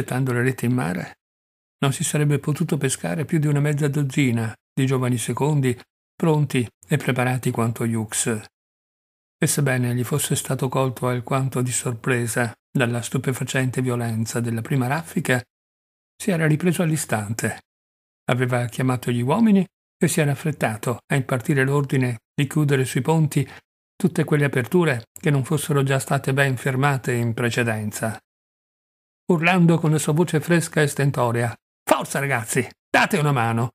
gettando le reti in mare, non si sarebbe potuto pescare più di una mezza dozzina di giovani secondi, pronti e preparati quanto Jux. E sebbene gli fosse stato colto alquanto di sorpresa dalla stupefacente violenza della prima raffica, si era ripreso all'istante. Aveva chiamato gli uomini e si era affrettato a impartire l'ordine di chiudere sui ponti tutte quelle aperture che non fossero già state ben fermate in precedenza urlando con la sua voce fresca e stentorea. Forza ragazzi, date una mano!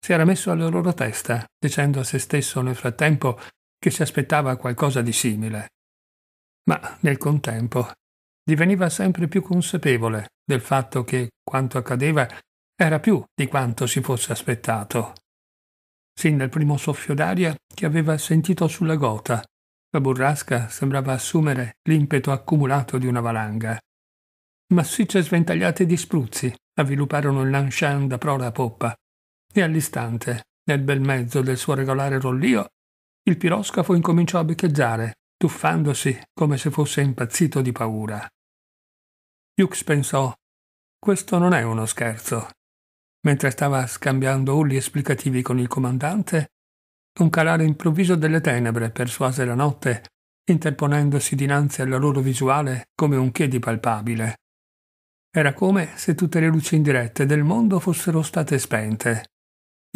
Si era messo alla loro testa, dicendo a se stesso nel frattempo che si aspettava qualcosa di simile. Ma nel contempo diveniva sempre più consapevole del fatto che quanto accadeva era più di quanto si fosse aspettato. Sin dal primo soffio d'aria che aveva sentito sulla gota, la burrasca sembrava assumere l'impeto accumulato di una valanga massicce sventagliate di spruzzi avvilupparono il Lanshan da prora a poppa e all'istante, nel bel mezzo del suo regolare rollio, il piroscafo incominciò a beccheggiare, tuffandosi come se fosse impazzito di paura. Hughes pensò, questo non è uno scherzo. Mentre stava scambiando urli esplicativi con il comandante, un calare improvviso delle tenebre persuase la notte, interponendosi dinanzi alla loro visuale come un piedi palpabile. Era come se tutte le luci indirette del mondo fossero state spente.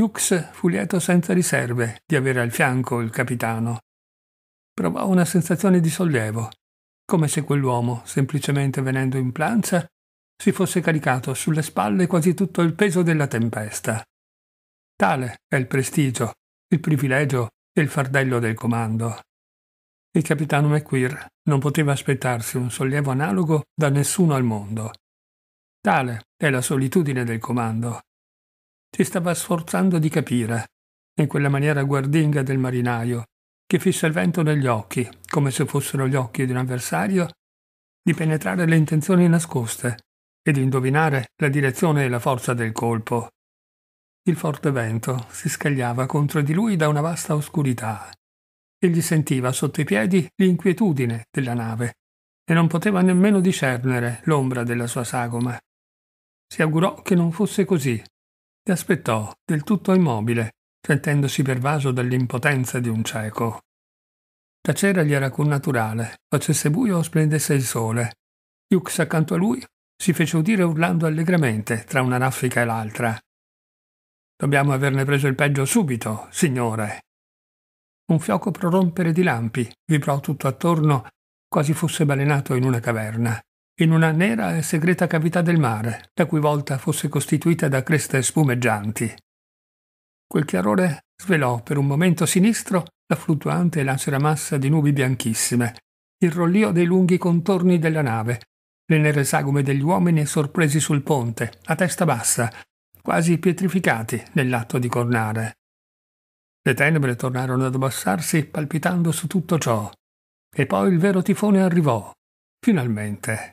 Hughes fu lieto senza riserve di avere al fianco il capitano. Provò una sensazione di sollievo, come se quell'uomo, semplicemente venendo in plancia, si fosse caricato sulle spalle quasi tutto il peso della tempesta. Tale è il prestigio, il privilegio e il fardello del comando. Il capitano McQueer non poteva aspettarsi un sollievo analogo da nessuno al mondo. Tale è la solitudine del comando. Si stava sforzando di capire, in quella maniera guardinga del marinaio, che fissa il vento negli occhi, come se fossero gli occhi di un avversario, di penetrare le intenzioni nascoste e di indovinare la direzione e la forza del colpo. Il forte vento si scagliava contro di lui da una vasta oscurità. Egli sentiva sotto i piedi l'inquietudine della nave e non poteva nemmeno discernere l'ombra della sua sagoma. Si augurò che non fosse così e aspettò, del tutto immobile, sentendosi pervaso dall'impotenza di un cieco. Tacere gli era connaturale, facesse buio o splendesse il sole. Hughes accanto a lui si fece udire urlando allegramente tra una raffica e l'altra. Dobbiamo averne preso il peggio subito, signore. Un fioco prorompere di lampi vibrò tutto attorno, quasi fosse balenato in una caverna in una nera e segreta cavità del mare, la cui volta fosse costituita da creste spumeggianti. Quel chiarore svelò per un momento sinistro la fluttuante e lacera massa di nubi bianchissime, il rollio dei lunghi contorni della nave, le nere sagome degli uomini sorpresi sul ponte, a testa bassa, quasi pietrificati nell'atto di cornare. Le tenebre tornarono ad abbassarsi palpitando su tutto ciò. E poi il vero tifone arrivò, finalmente.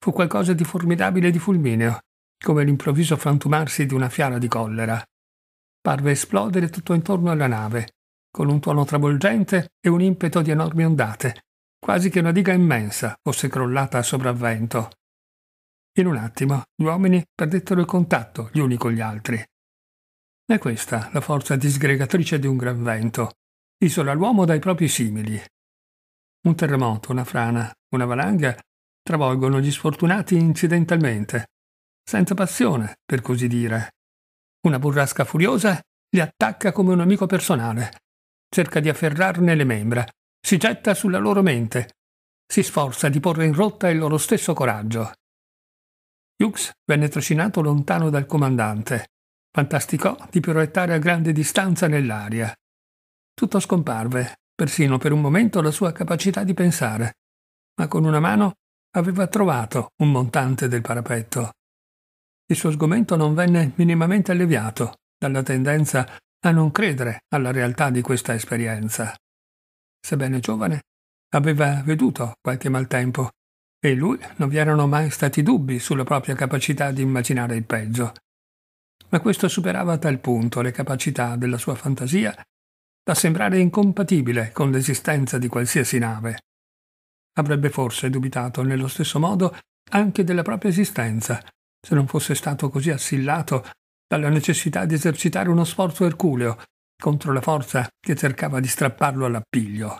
Fu qualcosa di formidabile e di fulmineo, come l'improvviso frantumarsi di una fiala di collera. Parve esplodere tutto intorno alla nave, con un tuono travolgente e un impeto di enormi ondate, quasi che una diga immensa fosse crollata a sopravvento. In un attimo gli uomini perdettero il contatto gli uni con gli altri. È questa la forza disgregatrice di un gran vento. Isola l'uomo dai propri simili. Un terremoto, una frana, una valanga travolgono gli sfortunati incidentalmente, senza passione, per così dire. Una burrasca furiosa li attacca come un amico personale, cerca di afferrarne le membra, si getta sulla loro mente, si sforza di porre in rotta il loro stesso coraggio. Hughes venne trascinato lontano dal comandante, fantasticò di proiettare a grande distanza nell'aria. Tutto scomparve, persino per un momento la sua capacità di pensare, ma con una mano aveva trovato un montante del parapetto. Il suo sgomento non venne minimamente alleviato dalla tendenza a non credere alla realtà di questa esperienza. Sebbene giovane, aveva veduto qualche maltempo e in lui non vi erano mai stati dubbi sulla propria capacità di immaginare il peggio. Ma questo superava a tal punto le capacità della sua fantasia da sembrare incompatibile con l'esistenza di qualsiasi nave avrebbe forse dubitato nello stesso modo anche della propria esistenza, se non fosse stato così assillato dalla necessità di esercitare uno sforzo erculeo contro la forza che cercava di strapparlo all'appiglio.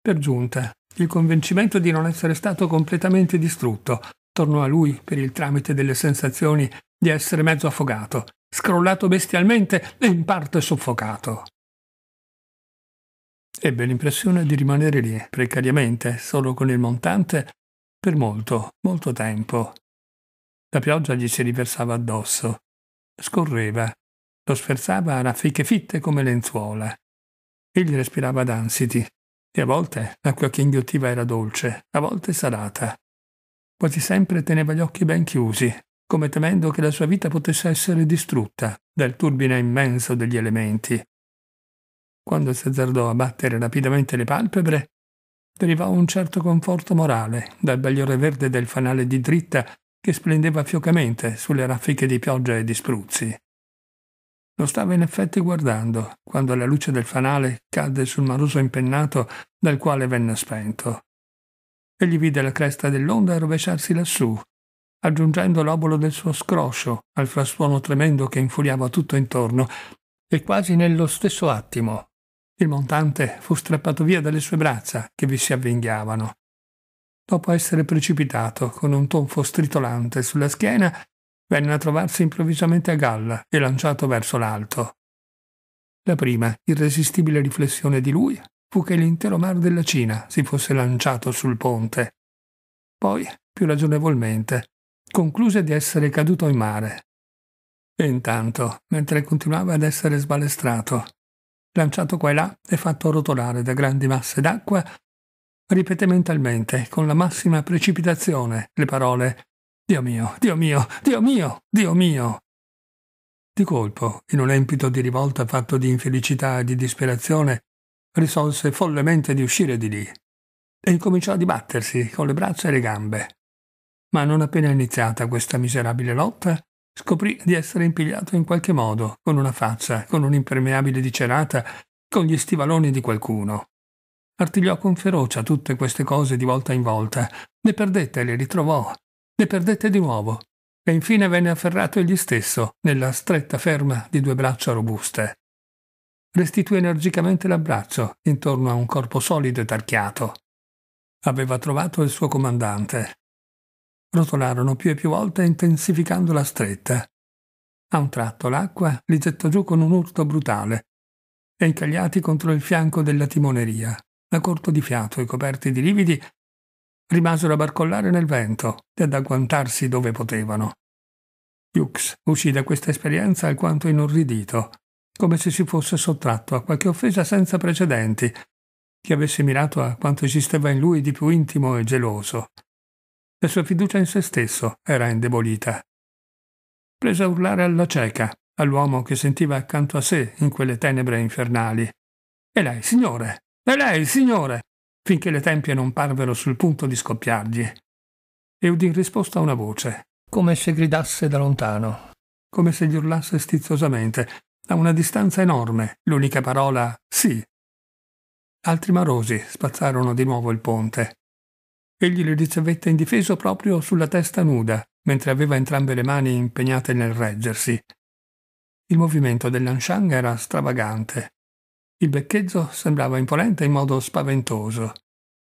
Per giunta, il convincimento di non essere stato completamente distrutto tornò a lui per il tramite delle sensazioni di essere mezzo affogato, scrollato bestialmente e in parte soffocato. Ebbe l'impressione di rimanere lì, precariamente, solo con il montante, per molto, molto tempo. La pioggia gli si riversava addosso. Scorreva. Lo sferzava a raffiche fitte come lenzuola. Egli respirava d'ansiti, e a volte l'acqua che inghiottiva era dolce, a volte salata. Quasi sempre teneva gli occhi ben chiusi, come temendo che la sua vita potesse essere distrutta dal turbine immenso degli elementi, quando si azzardò a battere rapidamente le palpebre, derivò un certo conforto morale dal bagliore verde del fanale di dritta che splendeva fiocamente sulle raffiche di pioggia e di spruzzi. Lo stava in effetti guardando quando la luce del fanale cadde sul maroso impennato dal quale venne spento. Egli vide la cresta dell'onda rovesciarsi lassù, aggiungendo l'obolo del suo scroscio al frastuono tremendo che infuriava tutto intorno, e quasi nello stesso attimo il montante fu strappato via dalle sue braccia che vi si avvinghiavano. Dopo essere precipitato con un tonfo stritolante sulla schiena, venne a trovarsi improvvisamente a galla e lanciato verso l'alto. La prima irresistibile riflessione di lui fu che l'intero mar della Cina si fosse lanciato sul ponte. Poi, più ragionevolmente, concluse di essere caduto in mare. E intanto, mentre continuava ad essere sbalestrato, lanciato qua e là e fatto rotolare da grandi masse d'acqua, ripete mentalmente, con la massima precipitazione, le parole Dio mio, Dio mio, Dio mio, Dio mio. Di colpo, in un empito di rivolta fatto di infelicità e di disperazione, risolse follemente di uscire di lì e incominciò a dibattersi con le braccia e le gambe. Ma non appena iniziata questa miserabile lotta, scoprì di essere impigliato in qualche modo, con una faccia, con un impermeabile di cerata, con gli stivaloni di qualcuno. Artigliò con ferocia tutte queste cose di volta in volta, ne perdette e le ritrovò, ne perdette di nuovo, e infine venne afferrato egli stesso, nella stretta ferma di due braccia robuste. Restituì energicamente l'abbraccio intorno a un corpo solido e tarchiato. Aveva trovato il suo comandante, Rotolarono più e più volte intensificando la stretta. A un tratto l'acqua li gettò giù con un urto brutale e incagliati contro il fianco della timoneria, a corto di fiato e coperti di lividi, rimasero a barcollare nel vento e ad agguantarsi dove potevano. Hughes uscì da questa esperienza alquanto inorridito, come se si fosse sottratto a qualche offesa senza precedenti, che avesse mirato a quanto esisteva in lui di più intimo e geloso. La sua fiducia in se stesso era indebolita. Prese a urlare alla cieca, all'uomo che sentiva accanto a sé in quelle tenebre infernali. E lei, signore! E lei, signore! finché le tempie non parvero sul punto di scoppiargli. E udì in risposta una voce, come se gridasse da lontano, come se gli urlasse stizzosamente, a una distanza enorme, l'unica parola sì. Altri marosi spazzarono di nuovo il ponte. Egli le ricevette indifeso proprio sulla testa nuda, mentre aveva entrambe le mani impegnate nel reggersi. Il movimento dell'Anshang era stravagante. Il beccheggio sembrava imponente in modo spaventoso.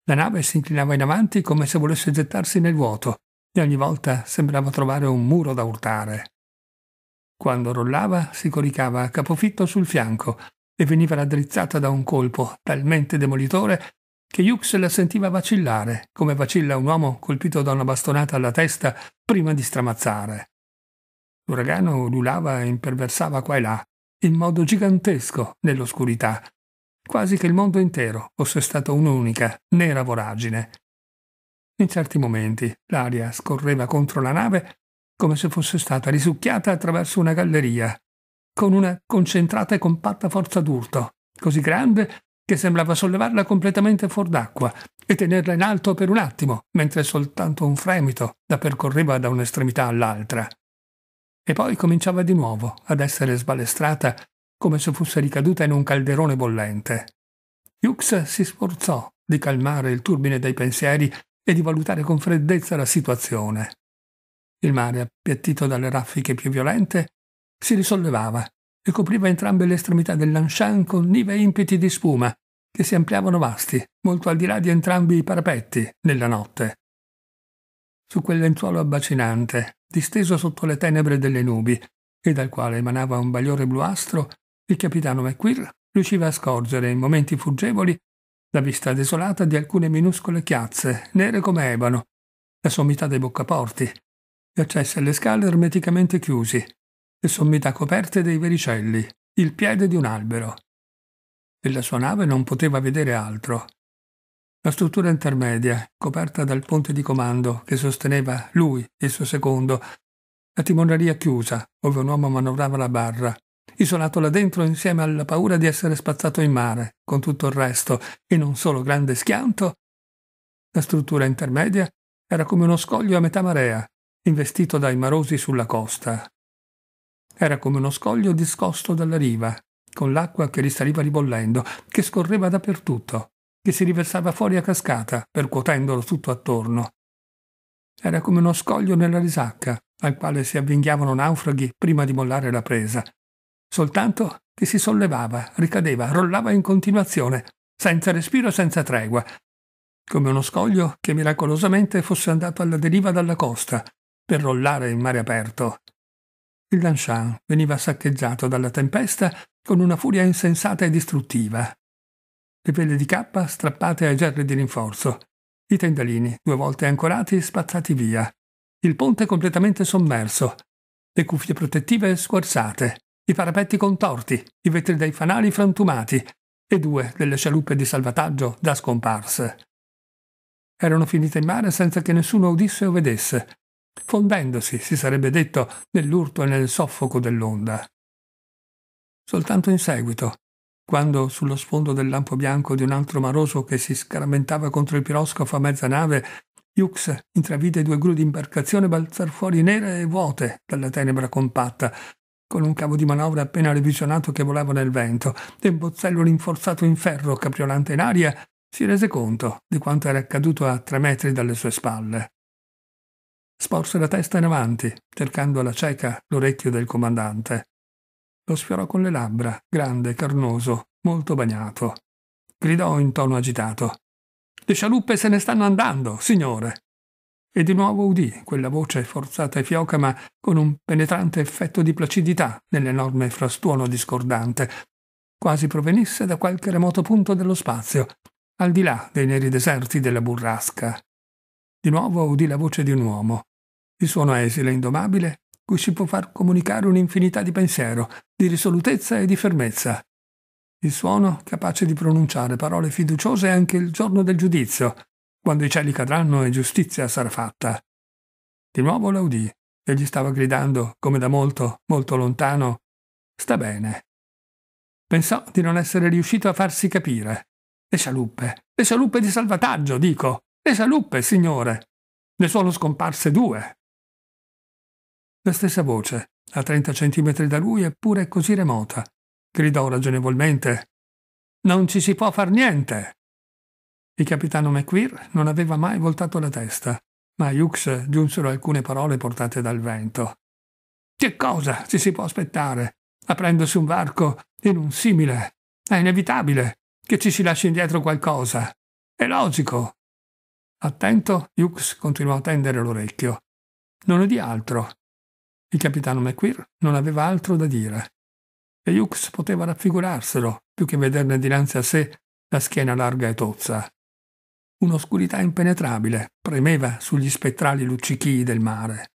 La nave si inclinava in avanti come se volesse gettarsi nel vuoto e ogni volta sembrava trovare un muro da urtare. Quando rollava si coricava a capofitto sul fianco e veniva raddrizzata da un colpo talmente demolitore che Hughes la sentiva vacillare, come vacilla un uomo colpito da una bastonata alla testa prima di stramazzare. L'uragano ululava e imperversava qua e là, in modo gigantesco, nell'oscurità, quasi che il mondo intero fosse stato un'unica, nera voragine. In certi momenti l'aria scorreva contro la nave come se fosse stata risucchiata attraverso una galleria, con una concentrata e compatta forza d'urto, così grande che sembrava sollevarla completamente fuor d'acqua e tenerla in alto per un attimo, mentre soltanto un fremito la percorreva da un'estremità all'altra. E poi cominciava di nuovo ad essere sbalestrata come se fosse ricaduta in un calderone bollente. Hughes si sforzò di calmare il turbine dei pensieri e di valutare con freddezza la situazione. Il mare, appiattito dalle raffiche più violente, si risollevava e copriva entrambe le estremità del Lanshan con nive impeti di spuma, che si ampliavano vasti, molto al di là di entrambi i parapetti, nella notte. Su quel lenzuolo abbacinante, disteso sotto le tenebre delle nubi, e dal quale emanava un bagliore bluastro, il capitano McQuirr riusciva a scorgere, in momenti fuggevoli, la vista desolata di alcune minuscole chiazze, nere come ebano, la sommità dei boccaporti, gli accessi alle scale ermeticamente chiusi, le sommità coperte dei vericelli, il piede di un albero. E la sua nave non poteva vedere altro. La struttura intermedia, coperta dal ponte di comando che sosteneva lui e il suo secondo, la timoneria chiusa, ove un uomo manovrava la barra, isolato là dentro insieme alla paura di essere spazzato in mare, con tutto il resto, in un solo grande schianto, la struttura intermedia era come uno scoglio a metà marea, investito dai marosi sulla costa, era come uno scoglio discosto dalla riva, con l'acqua che risaliva ribollendo, che scorreva dappertutto, che si riversava fuori a cascata, percuotendolo tutto attorno. Era come uno scoglio nella risacca, al quale si avvinghiavano naufraghi prima di mollare la presa. Soltanto che si sollevava, ricadeva, rollava in continuazione, senza respiro e senza tregua, come uno scoglio che miracolosamente fosse andato alla deriva dalla costa, per rollare in mare aperto, il Lanchan veniva saccheggiato dalla tempesta con una furia insensata e distruttiva. Le vele di cappa strappate ai gerri di rinforzo, i tendalini due volte ancorati spazzati via, il ponte completamente sommerso, le cuffie protettive squarciate. i parapetti contorti, i vetri dei fanali frantumati e due delle scialuppe di salvataggio da scomparse. Erano finite in mare senza che nessuno udisse o vedesse, fondendosi, si sarebbe detto, nell'urto e nel soffoco dell'onda. Soltanto in seguito, quando sullo sfondo del lampo bianco di un altro maroso che si scaraventava contro il piroscafo a mezza nave, Hughes intravide due gru di imbarcazione balzar fuori nere e vuote dalla tenebra compatta, con un cavo di manovra appena revisionato che volava nel vento e un bozzello rinforzato in ferro capriolante in aria, si rese conto di quanto era accaduto a tre metri dalle sue spalle. Sporse la testa in avanti, cercando alla cieca l'orecchio del comandante. Lo sfiorò con le labbra, grande, carnoso, molto bagnato. Gridò in tono agitato. Le scialuppe se ne stanno andando, signore! E di nuovo udì quella voce forzata e fioca, ma con un penetrante effetto di placidità nell'enorme frastuono discordante, quasi provenisse da qualche remoto punto dello spazio, al di là dei neri deserti della burrasca. Di nuovo udì la voce di un uomo, il suono esile e indomabile, cui si può far comunicare un'infinità di pensiero, di risolutezza e di fermezza. Il suono capace di pronunciare parole fiduciose anche il giorno del giudizio, quando i cieli cadranno e giustizia sarà fatta. Di nuovo la udì e gli stava gridando, come da molto, molto lontano, Sta bene. Pensò di non essere riuscito a farsi capire. Le scialuppe, le scialuppe di salvataggio, dico, le scialuppe, signore. Ne sono scomparse due, la stessa voce, a 30 centimetri da lui eppure così remota, gridò ragionevolmente Non ci si può far niente! Il capitano McQueer non aveva mai voltato la testa, ma a Hughes giunsero alcune parole portate dal vento. Che cosa ci si può aspettare? Aprendosi un varco in un simile. È inevitabile che ci si lasci indietro qualcosa. È logico. Attento, Hughes continuò a tendere l'orecchio. Non udì altro, il capitano McQueer non aveva altro da dire. E Hughes poteva raffigurarselo, più che vederne dinanzi a sé la schiena larga e tozza. Un'oscurità impenetrabile premeva sugli spettrali luccichii del mare.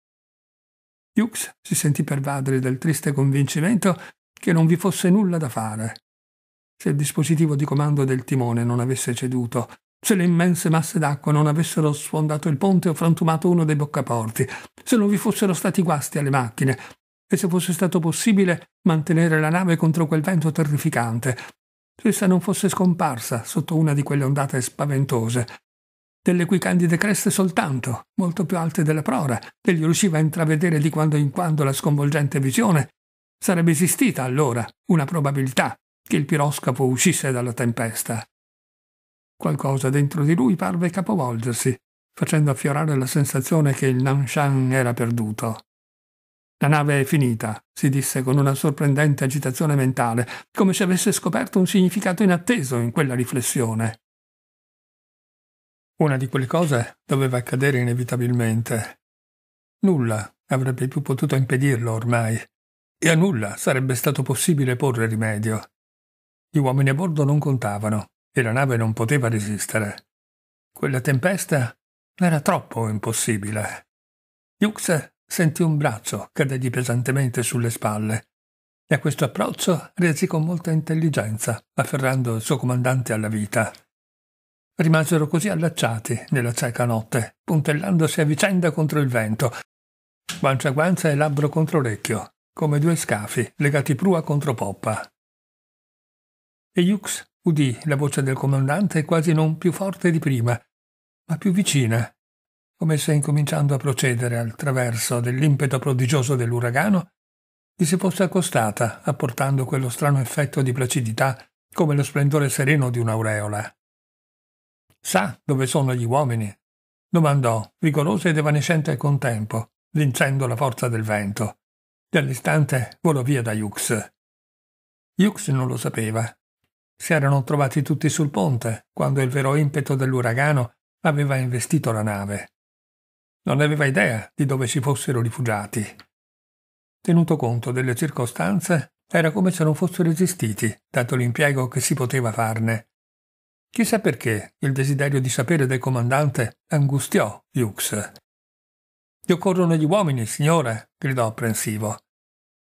Hughes si sentì pervadere dal triste convincimento che non vi fosse nulla da fare. Se il dispositivo di comando del timone non avesse ceduto se le immense masse d'acqua non avessero sfondato il ponte o frantumato uno dei boccaporti, se non vi fossero stati guasti alle macchine e se fosse stato possibile mantenere la nave contro quel vento terrificante, se essa non fosse scomparsa sotto una di quelle ondate spaventose, delle cui candide creste soltanto, molto più alte della prora, egli riusciva a intravedere di quando in quando la sconvolgente visione, sarebbe esistita allora una probabilità che il piroscafo uscisse dalla tempesta. Qualcosa dentro di lui parve capovolgersi, facendo affiorare la sensazione che il Nanshan era perduto. La nave è finita, si disse con una sorprendente agitazione mentale, come se avesse scoperto un significato inatteso in quella riflessione. Una di quelle cose doveva accadere inevitabilmente. Nulla avrebbe più potuto impedirlo ormai, e a nulla sarebbe stato possibile porre rimedio. Gli uomini a bordo non contavano, e la nave non poteva resistere. Quella tempesta era troppo impossibile. Jux sentì un braccio cadergli pesantemente sulle spalle e a questo approccio reagì con molta intelligenza, afferrando il suo comandante alla vita. Rimasero così allacciati nella cieca notte, puntellandosi a vicenda contro il vento, guancia a guancia e labbro contro orecchio, come due scafi legati prua contro poppa. E Hughes Udì la voce del comandante quasi non più forte di prima, ma più vicina, come se incominciando a procedere al traverso dell'impeto prodigioso dell'uragano, gli si fosse accostata, apportando quello strano effetto di placidità come lo splendore sereno di un'aureola. Sa dove sono gli uomini? domandò, vigorosa ed evanescente al contempo, vincendo la forza del vento. Dall'istante volò via da Jux. Jux non lo sapeva, si erano trovati tutti sul ponte, quando il vero impeto dell'uragano aveva investito la nave. Non aveva idea di dove si fossero rifugiati. Tenuto conto delle circostanze, era come se non fossero esistiti, dato l'impiego che si poteva farne. Chissà perché il desiderio di sapere del comandante angustiò Hughes. Gli occorrono gli uomini, signore, gridò apprensivo.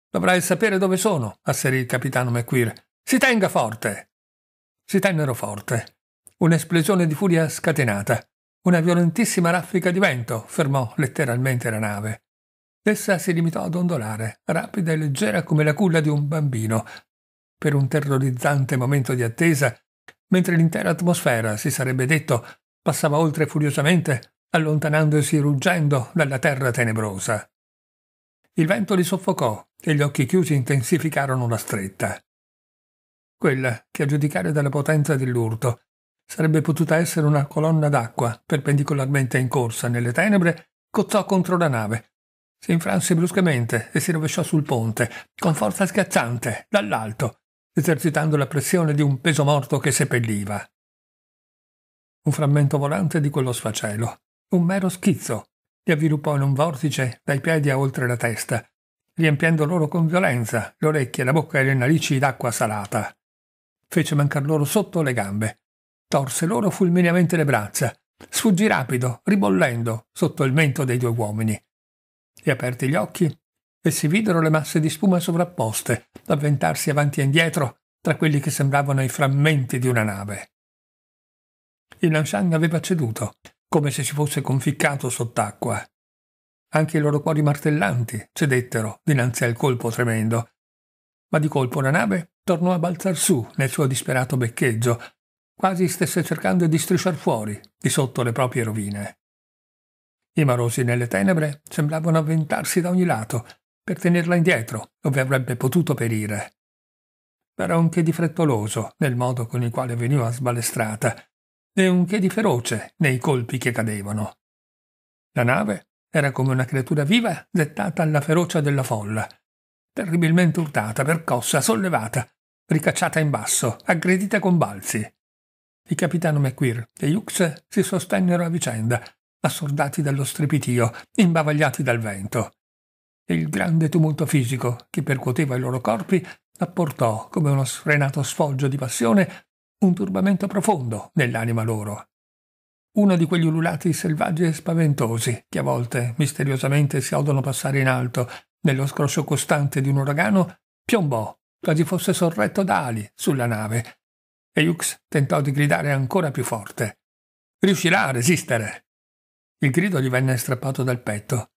Dovrai sapere dove sono, asserì il capitano McQueer. Si tenga forte si tennero forte. Un'esplosione di furia scatenata, una violentissima raffica di vento fermò letteralmente la nave. Essa si limitò ad ondolare, rapida e leggera come la culla di un bambino, per un terrorizzante momento di attesa, mentre l'intera atmosfera, si sarebbe detto, passava oltre furiosamente, allontanandosi ruggendo dalla terra tenebrosa. Il vento li soffocò e gli occhi chiusi intensificarono la stretta quella che, a giudicare dalla potenza dell'urto, sarebbe potuta essere una colonna d'acqua perpendicolarmente in corsa nelle tenebre, cozzò contro la nave. Si infranse bruscamente e si rovesciò sul ponte, con forza schiacciante, dall'alto, esercitando la pressione di un peso morto che seppelliva. Un frammento volante di quello sfacelo, un mero schizzo, li avviluppò in un vortice dai piedi a oltre la testa, riempiendo loro con violenza le orecchie, la bocca e le narici d'acqua salata fece mancar loro sotto le gambe. Torse loro fulmineamente le braccia. Sfuggì rapido, ribollendo, sotto il mento dei due uomini. E aperti gli occhi, e si videro le masse di spuma sovrapposte, avventarsi avanti e indietro tra quelli che sembravano i frammenti di una nave. Il Nanshan aveva ceduto, come se si fosse conficcato sott'acqua. Anche i loro cuori martellanti cedettero dinanzi al colpo tremendo, ma di colpo la nave tornò a balzar su nel suo disperato beccheggio, quasi stesse cercando di strisciar fuori di sotto le proprie rovine. I marosi nelle tenebre sembravano avventarsi da ogni lato per tenerla indietro, dove avrebbe potuto perire. Era un che di frettoloso nel modo con il quale veniva sbalestrata, e un che di feroce nei colpi che cadevano. La nave era come una creatura viva dettata alla ferocia della folla, terribilmente urtata, percossa, sollevata, ricacciata in basso, aggredita con balzi. Il capitano McQueer e Jux si sostennero a vicenda, assordati dallo strepitio, imbavagliati dal vento. Il grande tumulto fisico che percuoteva i loro corpi apportò, come uno sfrenato sfoggio di passione, un turbamento profondo nell'anima loro. Uno di quegli ululati selvaggi e spaventosi che a volte misteriosamente si odono passare in alto nello scroscio costante di un uragano, piombò, quasi fosse sorretto da ali, sulla nave, e Jux tentò di gridare ancora più forte. Riuscirà a resistere! Il grido gli venne strappato dal petto.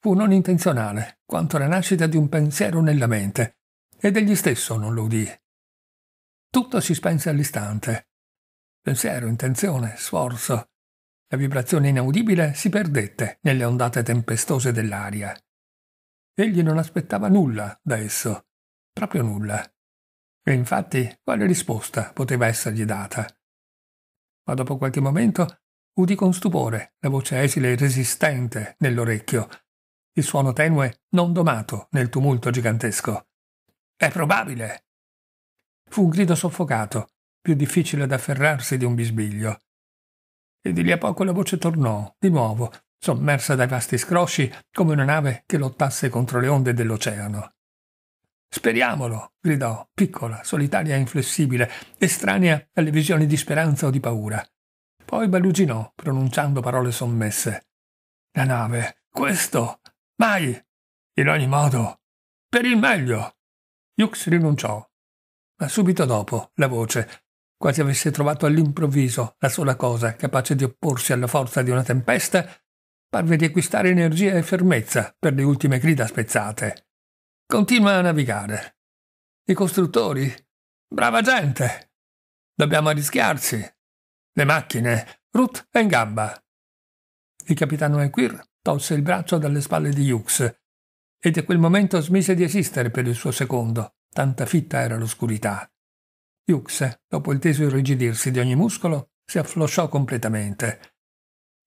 Fu non intenzionale, quanto la nascita di un pensiero nella mente, ed egli stesso non lo udì. Tutto si spense all'istante. Pensiero, intenzione, sforzo. La vibrazione inaudibile si perdette nelle ondate tempestose dell'aria. Egli non aspettava nulla da esso, proprio nulla. E infatti quale risposta poteva essergli data? Ma dopo qualche momento udì con stupore la voce esile e resistente nell'orecchio, il suono tenue non domato nel tumulto gigantesco. È probabile! Fu un grido soffocato, più difficile da afferrarsi di un bisbiglio. E di lì a poco la voce tornò, di nuovo, sommersa dai vasti scrosci come una nave che lottasse contro le onde dell'oceano. Speriamolo, gridò, piccola, solitaria e inflessibile, estranea alle visioni di speranza o di paura. Poi baluginò, pronunciando parole sommesse. La nave, questo, mai, in ogni modo, per il meglio. Jux rinunciò, ma subito dopo la voce, quasi avesse trovato all'improvviso la sola cosa capace di opporsi alla forza di una tempesta, parve di acquistare energia e fermezza per le ultime grida spezzate. Continua a navigare. I costruttori? Brava gente! Dobbiamo arrischiarci. Le macchine, Ruth e gamba. Il capitano Equir tolse il braccio dalle spalle di Hughes e da quel momento smise di esistere per il suo secondo, tanta fitta era l'oscurità. Hughes, dopo il teso irrigidirsi di ogni muscolo, si afflosciò completamente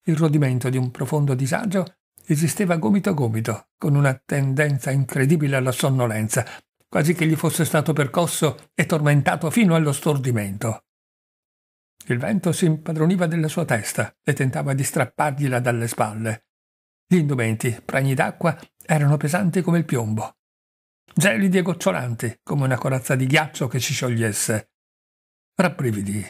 il rodimento di un profondo disagio esisteva gomito a gomito, con una tendenza incredibile alla sonnolenza, quasi che gli fosse stato percosso e tormentato fino allo stordimento. Il vento si impadroniva della sua testa e tentava di strappargliela dalle spalle. Gli indumenti, pragni d'acqua, erano pesanti come il piombo, gelidi e gocciolanti, come una corazza di ghiaccio che si sciogliesse. Rabbrividi.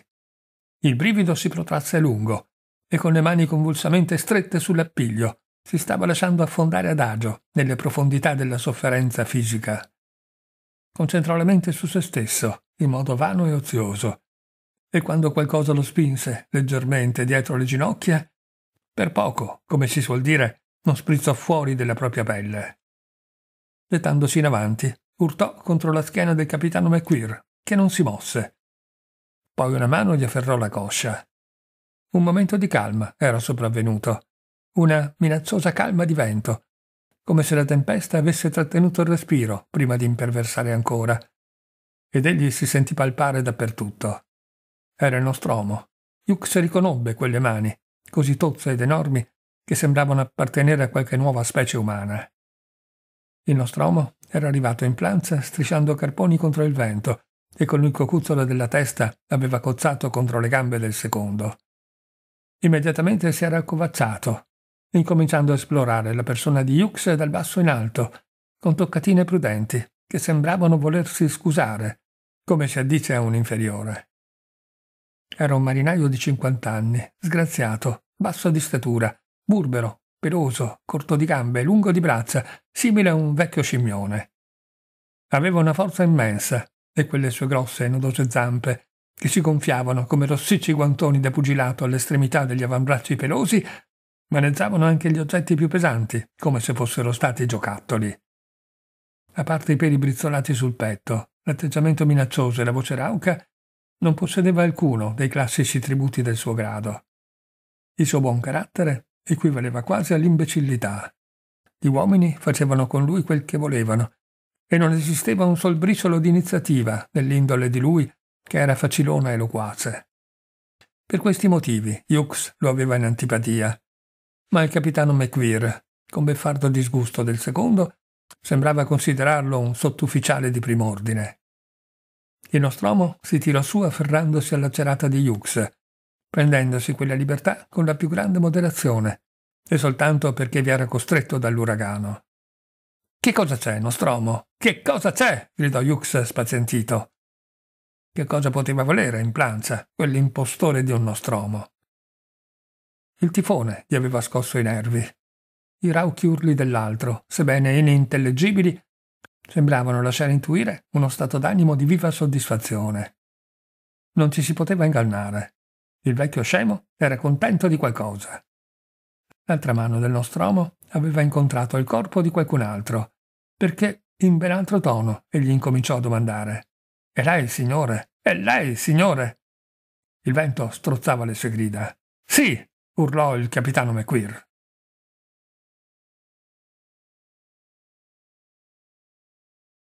Il brivido si protrasse a lungo, e con le mani convulsamente strette sull'appiglio, si stava lasciando affondare ad agio nelle profondità della sofferenza fisica. Concentrò la mente su se stesso, in modo vano e ozioso, e quando qualcosa lo spinse leggermente dietro le ginocchia, per poco, come si suol dire, non sprizzò fuori della propria pelle. Gettandosi in avanti, urtò contro la schiena del capitano McQueer, che non si mosse. Poi una mano gli afferrò la coscia. Un momento di calma era sopravvenuto, una minacciosa calma di vento, come se la tempesta avesse trattenuto il respiro prima di imperversare ancora. Ed egli si sentì palpare dappertutto. Era il nostromo. Hughes riconobbe quelle mani, così tozze ed enormi che sembravano appartenere a qualche nuova specie umana. Il nostromo era arrivato in planza strisciando carponi contro il vento e con il cocuzzolo della testa aveva cozzato contro le gambe del secondo. Immediatamente si era accovacciato, incominciando a esplorare la persona di Hughes dal basso in alto, con toccatine prudenti, che sembravano volersi scusare, come si addice a un inferiore. Era un marinaio di 50 anni, sgraziato, basso di statura, burbero, peloso, corto di gambe, lungo di braccia, simile a un vecchio scimmione. Aveva una forza immensa e quelle sue grosse e nodose zampe che si gonfiavano come rossicci guantoni da pugilato all'estremità degli avambracci pelosi, maneggiavano anche gli oggetti più pesanti, come se fossero stati giocattoli. A parte i peli brizzolati sul petto, l'atteggiamento minaccioso e la voce rauca, non possedeva alcuno dei classici tributi del suo grado. Il suo buon carattere equivaleva quasi all'imbecillità. Gli uomini facevano con lui quel che volevano, e non esisteva un sol briciolo di iniziativa nell'indole di lui che era facilona e loquace. Per questi motivi Hughes lo aveva in antipatia, ma il capitano McQueer, con beffardo disgusto del secondo, sembrava considerarlo un sottufficiale di prim'ordine. Il nostromo si tirò su afferrandosi alla cerata di Hughes, prendendosi quella libertà con la più grande moderazione, e soltanto perché vi era costretto dall'uragano. Che cosa c'è, Nostromo? Che cosa c'è? gridò Hughes spazientito. Che cosa poteva volere in planza quell'impostore di un nostromo? Il tifone gli aveva scosso i nervi. I rauchi urli dell'altro, sebbene inintellegibili, sembravano lasciare intuire uno stato d'animo di viva soddisfazione. Non ci si poteva ingannare. Il vecchio scemo era contento di qualcosa. L'altra mano del nostromo aveva incontrato il corpo di qualcun altro, perché in ben altro tono egli incominciò a domandare. È lei, signore! È lei, signore! Il vento strozzava le sue grida. Sì! urlò il capitano McQueer.